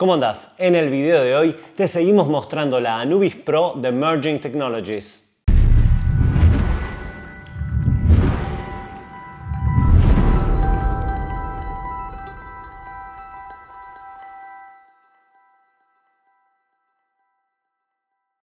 ¿Cómo andás? En el video de hoy te seguimos mostrando la Anubis Pro de Merging Technologies.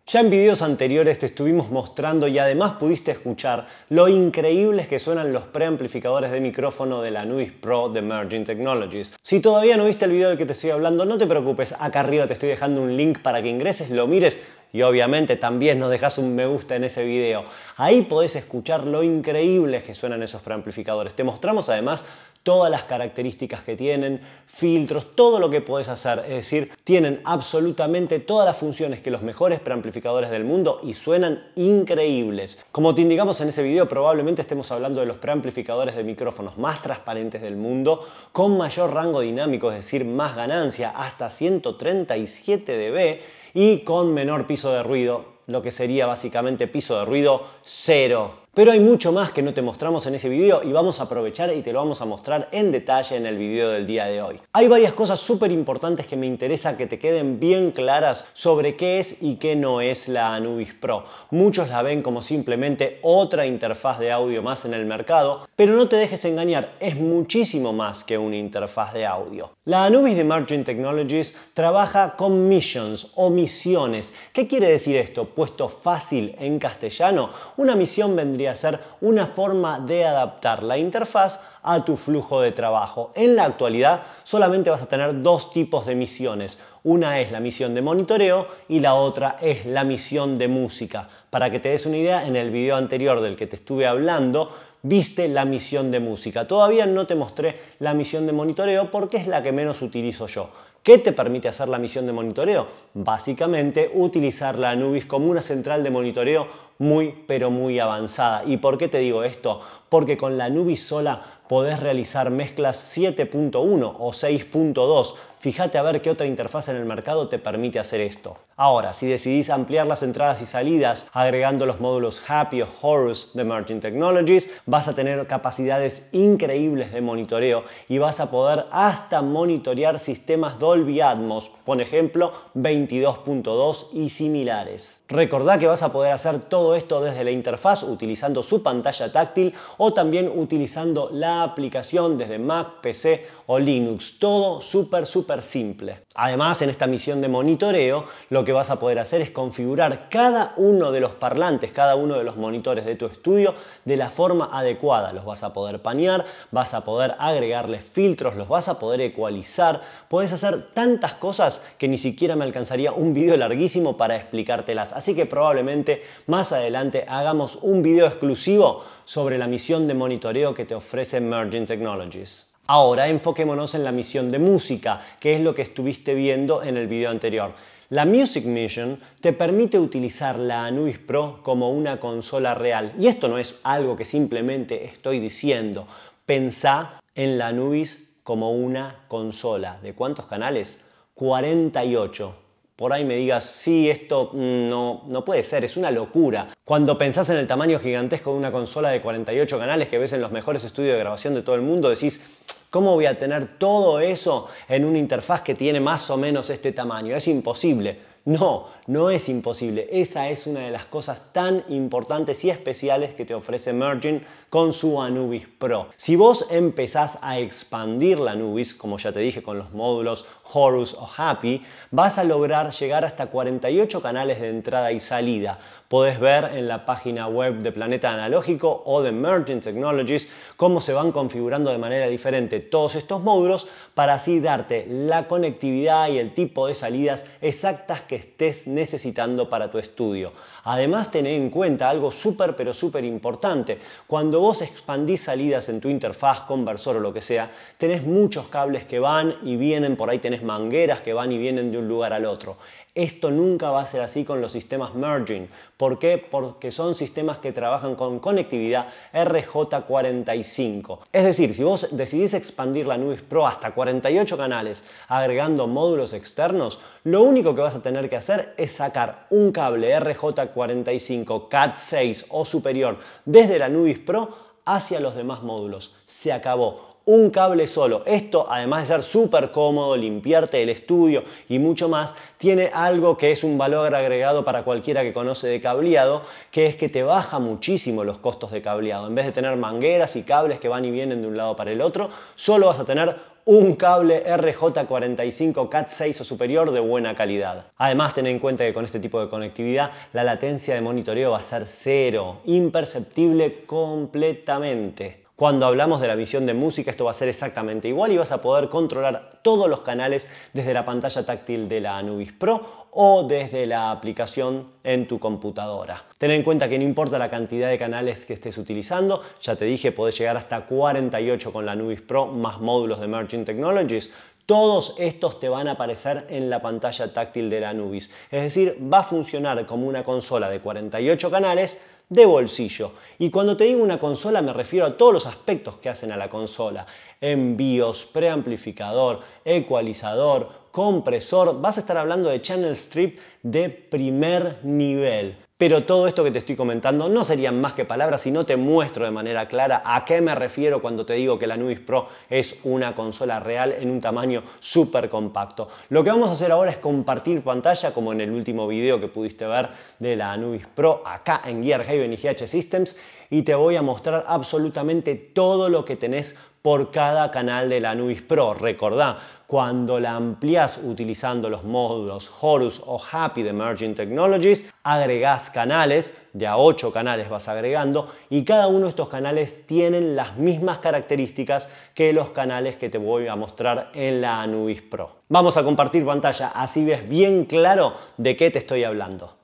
Ya en videos anteriores te estuvimos mostrando y además pudiste escuchar lo increíbles que suenan los preamplificadores de micrófono de la Nuis Pro de Merging Technologies. Si todavía no viste el video del que te estoy hablando, no te preocupes, acá arriba te estoy dejando un link para que ingreses, lo mires y obviamente también nos dejas un me gusta en ese video. Ahí podés escuchar lo increíbles que suenan esos preamplificadores. Te mostramos además todas las características que tienen, filtros, todo lo que puedes hacer. Es decir, tienen absolutamente todas las funciones que los mejores preamplificadores del mundo y suenan increíbles. Como te indicamos en ese video, probablemente estemos hablando de los preamplificadores de micrófonos más transparentes del mundo, con mayor rango dinámico, es decir, más ganancia, hasta 137 dB y con menor piso de ruido, lo que sería básicamente piso de ruido cero. Pero hay mucho más que no te mostramos en ese video y vamos a aprovechar y te lo vamos a mostrar en detalle en el video del día de hoy. Hay varias cosas súper importantes que me interesa que te queden bien claras sobre qué es y qué no es la Anubis Pro. Muchos la ven como simplemente otra interfaz de audio más en el mercado, pero no te dejes engañar, es muchísimo más que una interfaz de audio. La Anubis de Margin Technologies trabaja con missions o misiones. ¿Qué quiere decir esto? Puesto fácil en castellano, una misión vendría hacer una forma de adaptar la interfaz a tu flujo de trabajo. En la actualidad solamente vas a tener dos tipos de misiones. Una es la misión de monitoreo y la otra es la misión de música. Para que te des una idea, en el video anterior del que te estuve hablando, viste la misión de música. Todavía no te mostré la misión de monitoreo porque es la que menos utilizo yo ¿Qué te permite hacer la misión de monitoreo? Básicamente utilizar la Nubis como una central de monitoreo muy pero muy avanzada. ¿Y por qué te digo esto? Porque con la Anubis sola podés realizar mezclas 7.1 o 6.2 fíjate a ver qué otra interfaz en el mercado te permite hacer esto. Ahora, si decidís ampliar las entradas y salidas agregando los módulos Happy o Horus de Merging Technologies, vas a tener capacidades increíbles de monitoreo y vas a poder hasta monitorear sistemas Dolby Atmos, por ejemplo 22.2 y similares. Recordá que vas a poder hacer todo esto desde la interfaz utilizando su pantalla táctil o también utilizando la aplicación desde Mac, PC o Linux. Todo súper, súper simple. Además, en esta misión de monitoreo, lo que vas a poder hacer es configurar cada uno de los parlantes, cada uno de los monitores de tu estudio de la forma adecuada. Los vas a poder panear, vas a poder agregarles filtros, los vas a poder ecualizar. Puedes hacer tantas cosas que ni siquiera me alcanzaría un video larguísimo para explicártelas. Así que probablemente más adelante hagamos un video exclusivo sobre la misión de monitoreo que te ofrece Merging Technologies. Ahora enfoquémonos en la misión de música, que es lo que estuviste viendo en el video anterior. La Music Mission te permite utilizar la Anubis Pro como una consola real. Y esto no es algo que simplemente estoy diciendo. Pensá en la Anubis como una consola. ¿De cuántos canales? 48. Por ahí me digas, sí, esto mm, no, no puede ser, es una locura. Cuando pensás en el tamaño gigantesco de una consola de 48 canales que ves en los mejores estudios de grabación de todo el mundo, decís, ¿Cómo voy a tener todo eso en una interfaz que tiene más o menos este tamaño? Es imposible. No, no es imposible. Esa es una de las cosas tan importantes y especiales que te ofrece Merging con su Anubis Pro. Si vos empezás a expandir la Anubis, como ya te dije con los módulos Horus o Happy, vas a lograr llegar hasta 48 canales de entrada y salida. Podés ver en la página web de Planeta Analógico o de Merging Technologies cómo se van configurando de manera diferente todos estos módulos para así darte la conectividad y el tipo de salidas exactas que estés necesitando para tu estudio. Además, tené en cuenta algo súper, pero súper importante. Cuando vos expandís salidas en tu interfaz, conversor o lo que sea, tenés muchos cables que van y vienen, por ahí tenés mangueras que van y vienen de un lugar al otro. Esto nunca va a ser así con los sistemas merging. ¿Por qué? Porque son sistemas que trabajan con conectividad RJ45. Es decir, si vos decidís expandir la Nubis Pro hasta 48 canales agregando módulos externos, lo único que vas a tener que hacer es sacar un cable RJ45 CAT6 o superior desde la Nubis Pro hacia los demás módulos. Se acabó un cable solo. Esto, además de ser súper cómodo, limpiarte el estudio y mucho más, tiene algo que es un valor agregado para cualquiera que conoce de cableado, que es que te baja muchísimo los costos de cableado. En vez de tener mangueras y cables que van y vienen de un lado para el otro, solo vas a tener un cable RJ45 CAT6 o superior de buena calidad. Además, ten en cuenta que con este tipo de conectividad la latencia de monitoreo va a ser cero, imperceptible completamente. Cuando hablamos de la visión de música, esto va a ser exactamente igual y vas a poder controlar todos los canales desde la pantalla táctil de la Anubis Pro o desde la aplicación en tu computadora. Ten en cuenta que no importa la cantidad de canales que estés utilizando, ya te dije, podés llegar hasta 48 con la Anubis Pro más módulos de Merging Technologies. Todos estos te van a aparecer en la pantalla táctil de la Anubis. Es decir, va a funcionar como una consola de 48 canales de bolsillo. Y cuando te digo una consola me refiero a todos los aspectos que hacen a la consola. Envíos, preamplificador, ecualizador, compresor. Vas a estar hablando de channel strip de primer nivel. Pero todo esto que te estoy comentando no serían más que palabras si no te muestro de manera clara a qué me refiero cuando te digo que la Nubis Pro es una consola real en un tamaño súper compacto. Lo que vamos a hacer ahora es compartir pantalla como en el último video que pudiste ver de la Nubis Pro acá en Gear Haven y GH Systems y te voy a mostrar absolutamente todo lo que tenés por cada canal de la Nubis Pro. Recordá, cuando la amplias utilizando los módulos Horus o Happy de Merging Technologies, agregas canales, de a 8 canales vas agregando, y cada uno de estos canales tienen las mismas características que los canales que te voy a mostrar en la Anubis Pro. Vamos a compartir pantalla, así ves bien claro de qué te estoy hablando.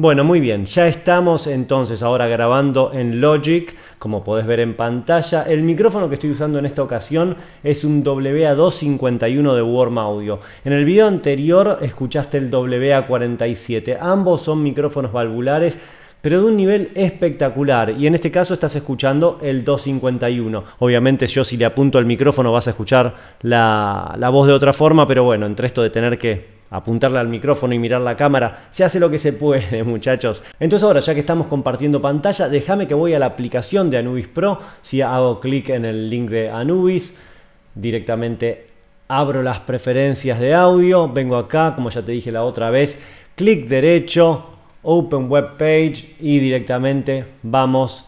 Bueno, muy bien, ya estamos entonces ahora grabando en Logic, como podés ver en pantalla. El micrófono que estoy usando en esta ocasión es un WA251 de Warm Audio. En el video anterior escuchaste el WA47, ambos son micrófonos valvulares pero de un nivel espectacular. Y en este caso estás escuchando el 251. Obviamente yo si le apunto al micrófono vas a escuchar la, la voz de otra forma, pero bueno, entre esto de tener que apuntarle al micrófono y mirar la cámara. Se hace lo que se puede, muchachos. Entonces ahora, ya que estamos compartiendo pantalla, déjame que voy a la aplicación de Anubis Pro. Si hago clic en el link de Anubis, directamente abro las preferencias de audio, vengo acá, como ya te dije la otra vez, clic derecho, Open Web Page y directamente vamos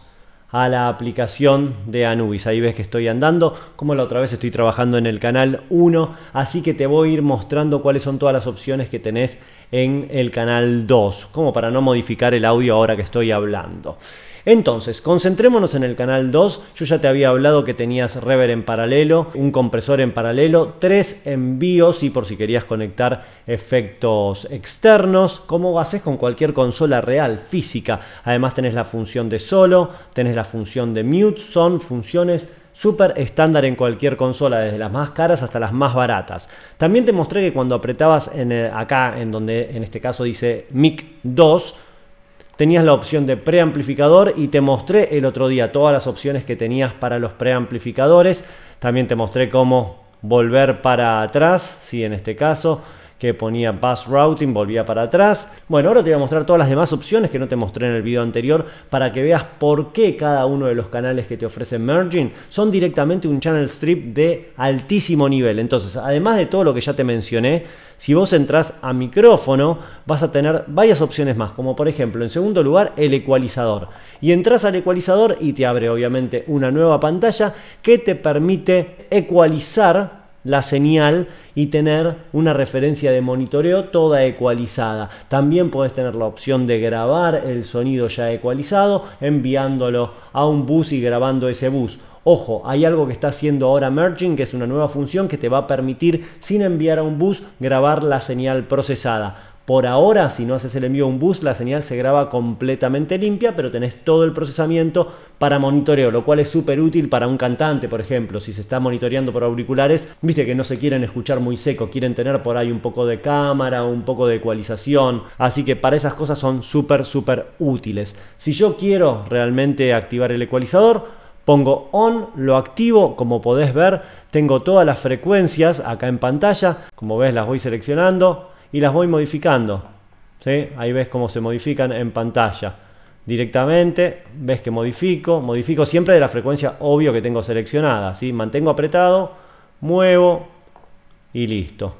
a la aplicación de Anubis. Ahí ves que estoy andando, como la otra vez estoy trabajando en el canal 1, así que te voy a ir mostrando cuáles son todas las opciones que tenés en el canal 2, como para no modificar el audio ahora que estoy hablando. Entonces, concentrémonos en el canal 2. Yo ya te había hablado que tenías rever en paralelo, un compresor en paralelo, tres envíos y por si querías conectar efectos externos, como haces con cualquier consola real, física. Además tenés la función de solo, tenés la función de mute, son funciones súper estándar en cualquier consola, desde las más caras hasta las más baratas. También te mostré que cuando apretabas en eh, acá, en donde en este caso dice MIC 2, tenías la opción de preamplificador y te mostré el otro día todas las opciones que tenías para los preamplificadores. También te mostré cómo volver para atrás, si en este caso que ponía bus routing, volvía para atrás. Bueno, ahora te voy a mostrar todas las demás opciones que no te mostré en el video anterior para que veas por qué cada uno de los canales que te ofrece Merging son directamente un channel strip de altísimo nivel. Entonces, además de todo lo que ya te mencioné, si vos entras a micrófono, vas a tener varias opciones más, como por ejemplo, en segundo lugar, el ecualizador. Y entras al ecualizador y te abre obviamente una nueva pantalla que te permite ecualizar la señal y tener una referencia de monitoreo toda ecualizada. También puedes tener la opción de grabar el sonido ya ecualizado enviándolo a un bus y grabando ese bus. Ojo, hay algo que está haciendo ahora Merging, que es una nueva función que te va a permitir, sin enviar a un bus, grabar la señal procesada. Por ahora, si no haces el envío a un bus, la señal se graba completamente limpia, pero tenés todo el procesamiento para monitoreo, lo cual es súper útil para un cantante, por ejemplo, si se está monitoreando por auriculares, viste que no se quieren escuchar muy seco, quieren tener por ahí un poco de cámara, un poco de ecualización, así que para esas cosas son súper, súper útiles. Si yo quiero realmente activar el ecualizador, Pongo on, lo activo, como podés ver, tengo todas las frecuencias acá en pantalla, como ves las voy seleccionando, y las voy modificando. ¿sí? Ahí ves cómo se modifican en pantalla. Directamente ves que modifico, modifico siempre de la frecuencia obvio que tengo seleccionada. ¿sí? Mantengo apretado, muevo y listo.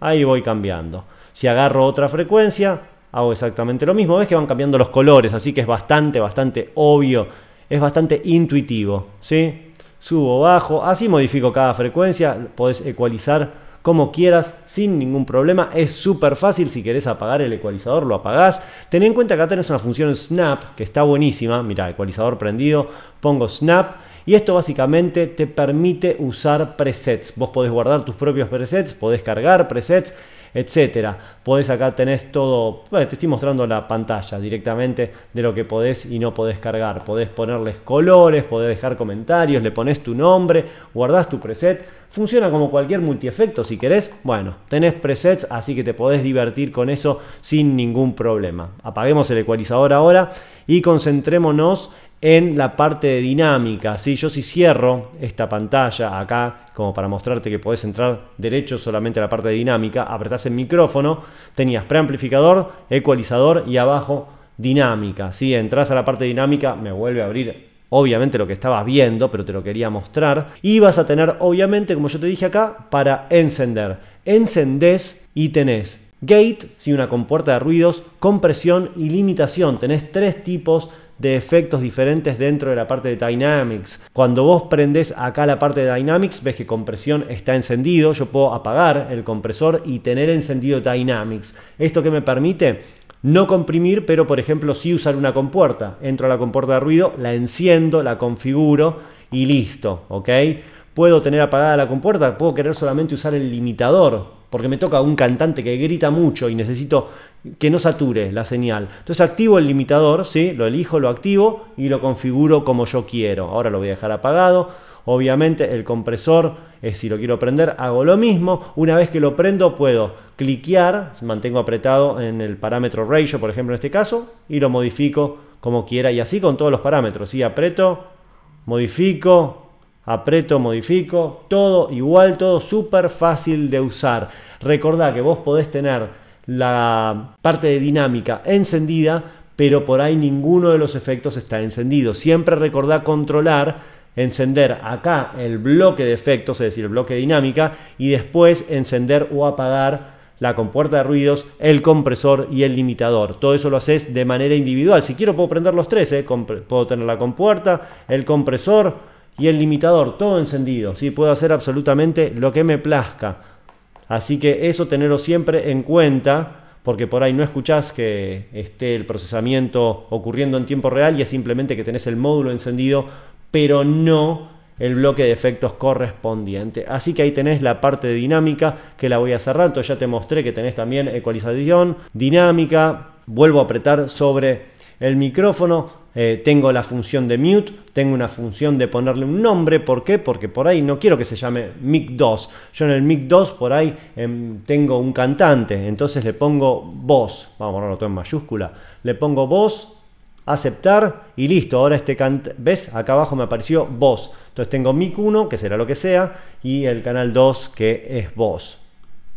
Ahí voy cambiando. Si agarro otra frecuencia, hago exactamente lo mismo. Ves que van cambiando los colores, así que es bastante, bastante obvio. Es bastante intuitivo, ¿sí? Subo, bajo, así modifico cada frecuencia. Podés ecualizar como quieras, sin ningún problema. Es súper fácil, si querés apagar el ecualizador, lo apagás. Ten en cuenta que acá tenés una función snap que está buenísima. Mira, ecualizador prendido, pongo snap. Y esto básicamente te permite usar presets. Vos podés guardar tus propios presets, podés cargar presets etcétera. Podés acá tenés todo, bueno, te estoy mostrando la pantalla directamente de lo que podés y no podés cargar. Podés ponerles colores, podés dejar comentarios, le pones tu nombre, guardás tu preset. Funciona como cualquier multiefecto si querés. Bueno, tenés presets, así que te podés divertir con eso sin ningún problema. Apaguemos el ecualizador ahora y concentrémonos en la parte de dinámica. si Yo si cierro esta pantalla acá, como para mostrarte que podés entrar derecho solamente a la parte de dinámica, apretás el micrófono, tenías preamplificador, ecualizador y abajo dinámica. Si entras a la parte dinámica, me vuelve a abrir obviamente lo que estabas viendo, pero te lo quería mostrar. Y vas a tener, obviamente, como yo te dije acá, para encender. Encendés y tenés gate, si una compuerta de ruidos, compresión y limitación. Tenés tres tipos de efectos diferentes dentro de la parte de Dynamics. Cuando vos prendés acá la parte de Dynamics, ves que compresión está encendido. Yo puedo apagar el compresor y tener encendido Dynamics. ¿Esto que me permite? No comprimir, pero por ejemplo si usar una compuerta. Entro a la compuerta de ruido, la enciendo, la configuro y listo, ¿ok? Puedo tener apagada la compuerta, puedo querer solamente usar el limitador porque me toca un cantante que grita mucho y necesito que no sature la señal. Entonces activo el limitador, ¿sí? lo elijo, lo activo y lo configuro como yo quiero. Ahora lo voy a dejar apagado. Obviamente el compresor, es si lo quiero prender, hago lo mismo. Una vez que lo prendo puedo cliquear, mantengo apretado en el parámetro ratio, por ejemplo en este caso, y lo modifico como quiera. Y así con todos los parámetros. ¿sí? Apreto, modifico, aprieto, modifico, todo igual, todo súper fácil de usar. Recordá que vos podés tener la parte de dinámica encendida, pero por ahí ninguno de los efectos está encendido. Siempre recordá controlar encender acá el bloque de efectos, es decir, el bloque de dinámica, y después encender o apagar la compuerta de ruidos, el compresor y el limitador. Todo eso lo haces de manera individual. Si quiero puedo prender los tres, ¿eh? puedo tener la compuerta, el compresor, y el limitador, todo encendido. ¿sí? Puedo hacer absolutamente lo que me plazca. Así que eso tenerlo siempre en cuenta, porque por ahí no escuchás que esté el procesamiento ocurriendo en tiempo real y es simplemente que tenés el módulo encendido, pero no el bloque de efectos correspondiente. Así que ahí tenés la parte de dinámica que la voy a cerrar. Entonces ya te mostré que tenés también ecualización, dinámica. Vuelvo a apretar sobre el micrófono eh, tengo la función de mute, tengo una función de ponerle un nombre, ¿por qué? Porque por ahí no quiero que se llame MIC2, yo en el MIC2 por ahí em, tengo un cantante, entonces le pongo voz, vamos a ponerlo todo en mayúscula, le pongo voz, aceptar y listo, ahora este cantante, ¿ves? Acá abajo me apareció voz, entonces tengo MIC1 que será lo que sea y el canal 2 que es voz,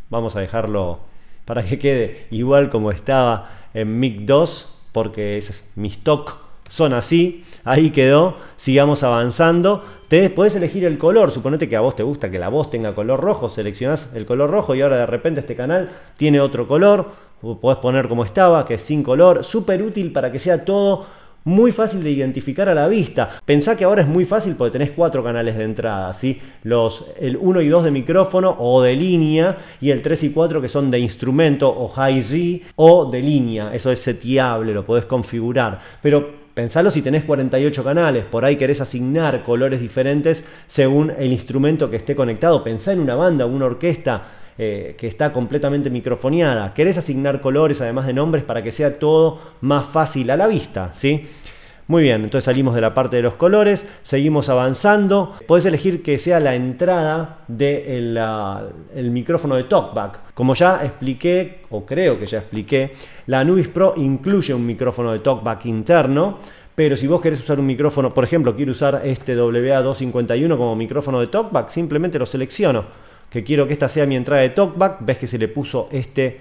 vamos a dejarlo para que quede igual como estaba en MIC2 porque ese es mi stock son así, ahí quedó, sigamos avanzando. Te podés elegir el color, suponete que a vos te gusta que la voz tenga color rojo, seleccionás el color rojo y ahora de repente este canal tiene otro color, podés poner como estaba, que es sin color, súper útil para que sea todo muy fácil de identificar a la vista. Pensá que ahora es muy fácil porque tenés cuatro canales de entrada, ¿sí? Los, el 1 y 2 de micrófono o de línea y el 3 y 4 que son de instrumento o high Z o de línea. Eso es seteable, lo podés configurar. Pero Pensalo si tenés 48 canales, por ahí querés asignar colores diferentes según el instrumento que esté conectado. Pensá en una banda, una orquesta eh, que está completamente microfoneada. Querés asignar colores además de nombres para que sea todo más fácil a la vista, ¿sí? Muy bien, entonces salimos de la parte de los colores, seguimos avanzando. puedes elegir que sea la entrada del micrófono de TalkBack. Como ya expliqué, o creo que ya expliqué, la Anubis Pro incluye un micrófono de TalkBack interno. Pero si vos querés usar un micrófono, por ejemplo, quiero usar este WA251 como micrófono de TalkBack, simplemente lo selecciono. Que quiero que esta sea mi entrada de TalkBack, ves que se le puso este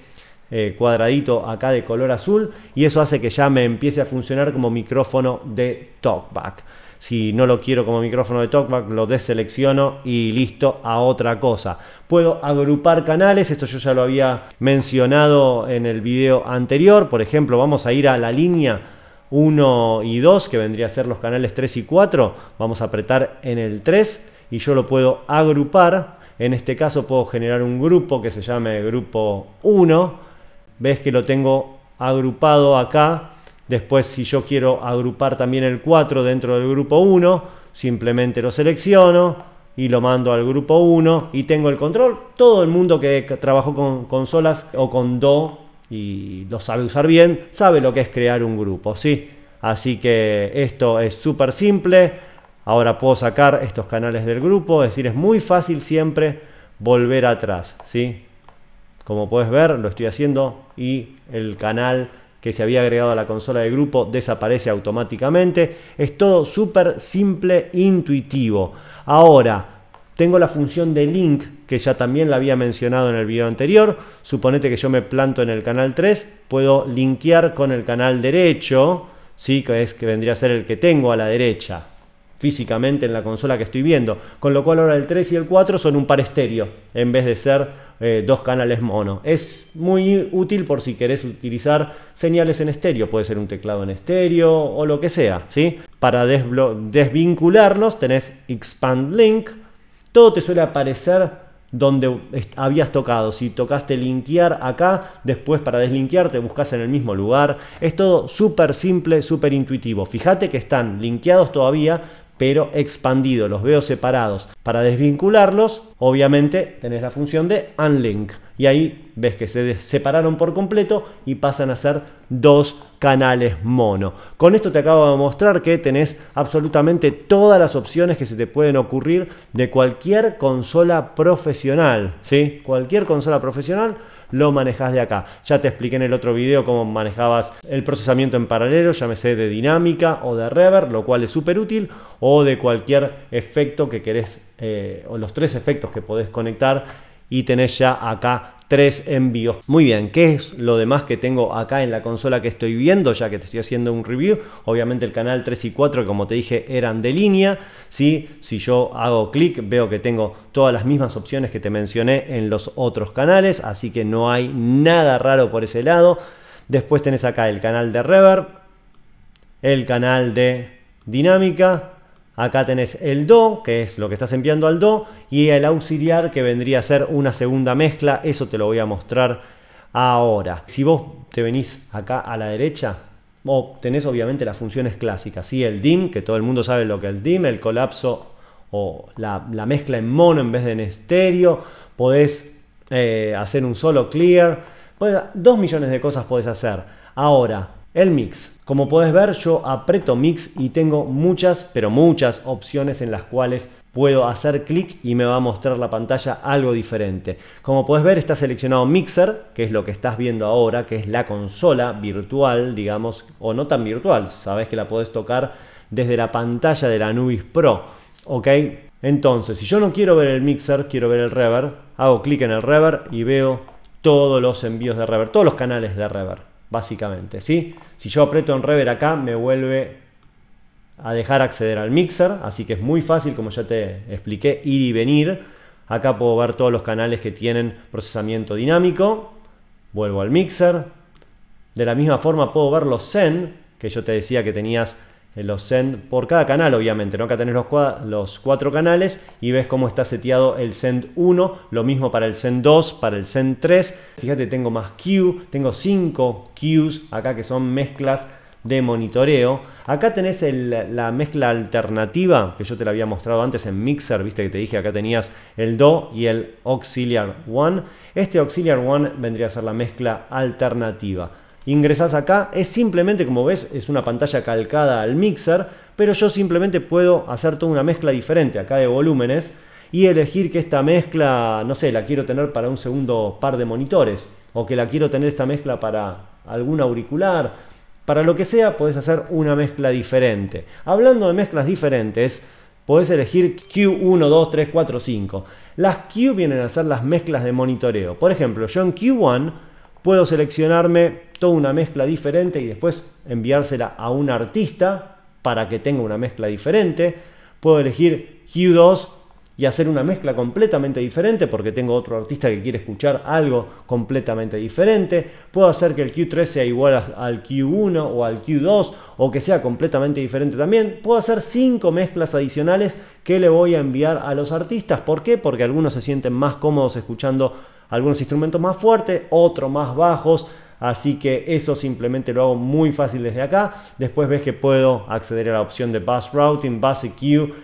eh, cuadradito acá de color azul y eso hace que ya me empiece a funcionar como micrófono de talkback. Si no lo quiero como micrófono de talkback, lo deselecciono y listo a otra cosa. Puedo agrupar canales, esto yo ya lo había mencionado en el video anterior. Por ejemplo, vamos a ir a la línea 1 y 2, que vendría a ser los canales 3 y 4. Vamos a apretar en el 3 y yo lo puedo agrupar. En este caso puedo generar un grupo que se llame grupo 1 ves que lo tengo agrupado acá. Después si yo quiero agrupar también el 4 dentro del grupo 1, simplemente lo selecciono y lo mando al grupo 1 y tengo el control. Todo el mundo que trabajó con consolas o con Do y lo sabe usar bien, sabe lo que es crear un grupo, ¿sí? Así que esto es súper simple. Ahora puedo sacar estos canales del grupo, es decir, es muy fácil siempre volver atrás, ¿sí? Como puedes ver, lo estoy haciendo y el canal que se había agregado a la consola de grupo desaparece automáticamente. Es todo súper simple, intuitivo. Ahora, tengo la función de link que ya también la había mencionado en el video anterior. Suponete que yo me planto en el canal 3, puedo linkear con el canal derecho, ¿sí? es que vendría a ser el que tengo a la derecha físicamente en la consola que estoy viendo. Con lo cual ahora el 3 y el 4 son un par estéreo en vez de ser eh, dos canales mono. Es muy útil por si querés utilizar señales en estéreo, puede ser un teclado en estéreo o lo que sea. ¿sí? Para desvincularlos tenés Expand Link. Todo te suele aparecer donde habías tocado. Si tocaste linkear acá, después para deslinkear te buscas en el mismo lugar. Es todo súper simple, súper intuitivo. Fíjate que están linkeados todavía, pero expandido, los veo separados. Para desvincularlos, obviamente tenés la función de unlink y ahí ves que se separaron por completo y pasan a ser dos canales mono. Con esto te acabo de mostrar que tenés absolutamente todas las opciones que se te pueden ocurrir de cualquier consola profesional, ¿sí? Cualquier consola profesional lo manejas de acá. Ya te expliqué en el otro video cómo manejabas el procesamiento en paralelo, llámese de dinámica o de reverb, lo cual es súper útil, o de cualquier efecto que querés, eh, o los tres efectos que podés conectar y tenés ya acá tres envíos. Muy bien, ¿qué es lo demás que tengo acá en la consola que estoy viendo? Ya que te estoy haciendo un review, obviamente el canal 3 y 4, como te dije, eran de línea. Si yo hago clic, veo que tengo todas las mismas opciones que te mencioné en los otros canales, así que no hay nada raro por ese lado. Después tenés acá el canal de Reverb, el canal de Dinámica, Acá tenés el do, que es lo que estás enviando al do, y el auxiliar, que vendría a ser una segunda mezcla. Eso te lo voy a mostrar ahora. Si vos te venís acá a la derecha, tenés obviamente las funciones clásicas. Y El dim, que todo el mundo sabe lo que es el dim, el colapso o la, mezcla en mono en vez de en estéreo. Podés eh, hacer un solo clear. dos millones de cosas podés hacer. Ahora, el mix. Como puedes ver yo aprieto mix y tengo muchas pero muchas opciones en las cuales puedo hacer clic y me va a mostrar la pantalla algo diferente. Como puedes ver está seleccionado mixer, que es lo que estás viendo ahora, que es la consola virtual, digamos, o no tan virtual, sabes que la puedes tocar desde la pantalla de la Nubis Pro, ¿ok? Entonces, si yo no quiero ver el mixer, quiero ver el reverb, hago clic en el reverb y veo todos los envíos de rever, todos los canales de rever básicamente. ¿sí? Si yo aprieto en rever acá, me vuelve a dejar acceder al mixer, así que es muy fácil, como ya te expliqué, ir y venir. Acá puedo ver todos los canales que tienen procesamiento dinámico. Vuelvo al mixer. De la misma forma puedo ver los Zen, que yo te decía que tenías eh, los send por cada canal, obviamente. ¿no? Acá tenés los, los, cuatro canales y ves cómo está seteado el send 1, lo mismo para el send 2, para el send 3. Fíjate, tengo más queue, tengo 5 queues acá que son mezclas de monitoreo. Acá tenés la mezcla alternativa que yo te la había mostrado antes en Mixer, viste que te dije acá tenías el Do y el Auxiliar One. Este Auxiliar One vendría a ser la mezcla alternativa ingresas acá, es simplemente como ves, es una pantalla calcada al mixer, pero yo simplemente puedo hacer toda una mezcla diferente acá de volúmenes y elegir que esta mezcla, no sé, la quiero tener para un segundo par de monitores o que la quiero tener esta mezcla para algún auricular, para lo que sea, puedes hacer una mezcla diferente. Hablando de mezclas diferentes, puedes elegir Q1, 2, 3, 4, 5. Las Q vienen a ser las mezclas de monitoreo. Por ejemplo, yo en Q1 puedo seleccionarme toda una mezcla diferente y después enviársela a un artista para que tenga una mezcla diferente. Puedo elegir q 2 y hacer una mezcla completamente diferente porque tengo otro artista que quiere escuchar algo completamente diferente. Puedo hacer que el Q3 sea igual al Q1 o al Q2 o que sea completamente diferente también. Puedo hacer cinco mezclas adicionales que le voy a enviar a los artistas. ¿Por qué? Porque algunos se sienten más cómodos escuchando algunos instrumentos más fuertes, otros más bajos. Así que eso simplemente lo hago muy fácil desde acá. Después ves que puedo acceder a la opción de Bus Routing, Bus EQ.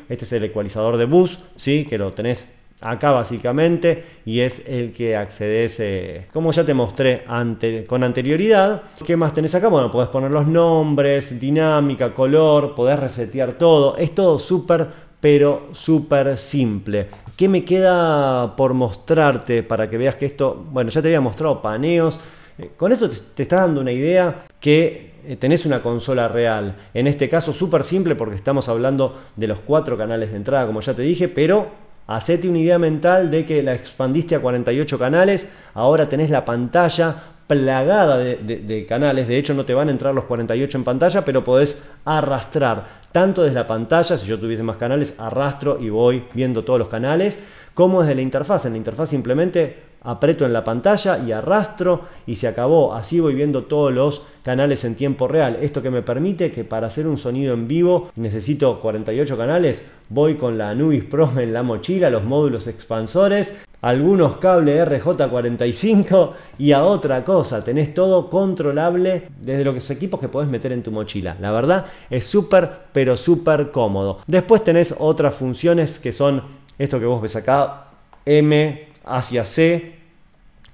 Este es el ecualizador de bus, ¿sí? que lo tenés acá básicamente y es el que accedes eh, como ya te mostré antes con anterioridad ¿qué más tenés acá? bueno podés poner los nombres dinámica, color, podés resetear todo es todo súper pero súper simple. ¿Qué me queda por mostrarte para que veas que esto, bueno, ya te había mostrado paneos, eh, con eso te está dando una idea que eh, tenés una consola real. En este caso súper simple porque estamos hablando de los cuatro canales de entrada, como ya te dije, pero hacete una idea mental de que la expandiste a 48 canales, ahora tenés la pantalla plagada de, canales. De hecho, no te van a entrar los 48 en pantalla, pero podés arrastrar tanto desde la pantalla, si yo tuviese más canales, arrastro y voy viendo todos los canales, como desde la interfaz. En la interfaz simplemente aprieto en la pantalla y arrastro y se acabó. Así voy viendo todos los canales en tiempo real. Esto que me permite que para hacer un sonido en vivo necesito 48 canales. Voy con la Anubis Pro en la mochila, los módulos expansores, algunos cables RJ45 y a otra cosa. Tenés todo controlable desde los equipos que podés meter en tu mochila. La verdad es súper, pero súper cómodo. Después tenés otras funciones que son esto que vos ves acá. M, hacia C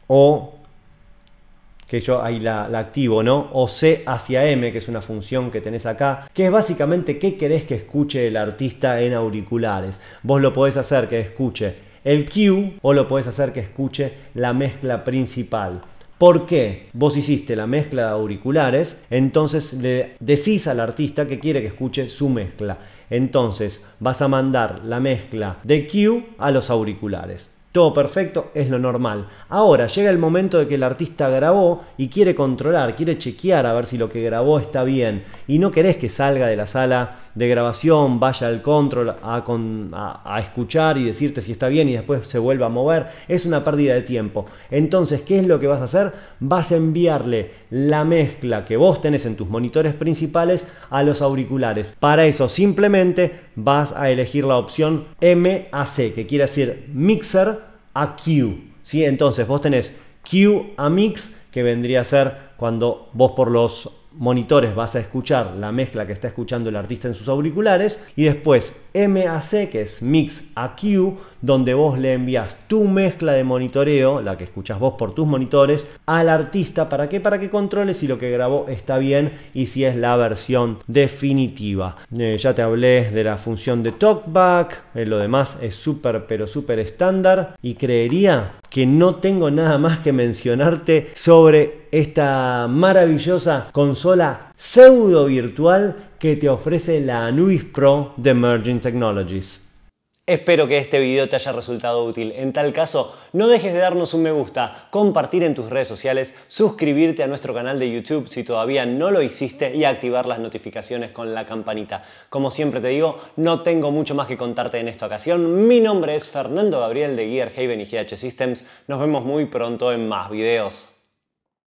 o que yo ahí la, activo, ¿no? O C hacia M, que es una función que tenés acá, que es básicamente qué querés que escuche el artista en auriculares. Vos lo podés hacer que escuche el Q o lo podés hacer que escuche la mezcla principal. ¿Por qué? Vos hiciste la mezcla de auriculares, entonces le decís al artista que quiere que escuche su mezcla. Entonces vas a mandar la mezcla de Q a los auriculares todo perfecto, es lo normal. Ahora llega el momento de que el artista grabó y quiere controlar, quiere chequear a ver si lo que grabó está bien. Y no querés que salga de la sala de grabación, vaya al control a, escuchar y decirte si está bien y después se vuelva a mover. Es una pérdida de tiempo. Entonces, ¿qué es lo que vas a hacer? Vas a enviarle la mezcla que vos tenés en tus monitores principales a los auriculares. Para eso simplemente vas a elegir la opción MAC, que quiere decir mixer a Q. Entonces vos tenés Q a mix, que vendría a ser cuando vos por los monitores vas a escuchar la mezcla que está escuchando el artista en sus auriculares, y después MAC, que es Mix AQ, donde vos le envías tu mezcla de monitoreo, la que escuchas vos por tus monitores, al artista. ¿Para qué? Para que controle si lo que grabó está bien y si es la versión definitiva. Eh, ya te hablé de la función de talkback, eh, lo demás es súper pero súper estándar y creería que no tengo nada más que mencionarte sobre esta maravillosa consola pseudo virtual que te ofrece la Anubis Pro de Emerging Technologies. Espero que este video te haya resultado útil. En tal caso, no dejes de darnos un me gusta, compartir en tus redes sociales, suscribirte a nuestro canal de YouTube si todavía no lo hiciste y activar las notificaciones con la campanita. Como siempre te digo, no tengo mucho más que contarte en esta ocasión. Mi nombre es Fernando Gabriel de Gear y GH Systems. Nos vemos muy pronto en más videos.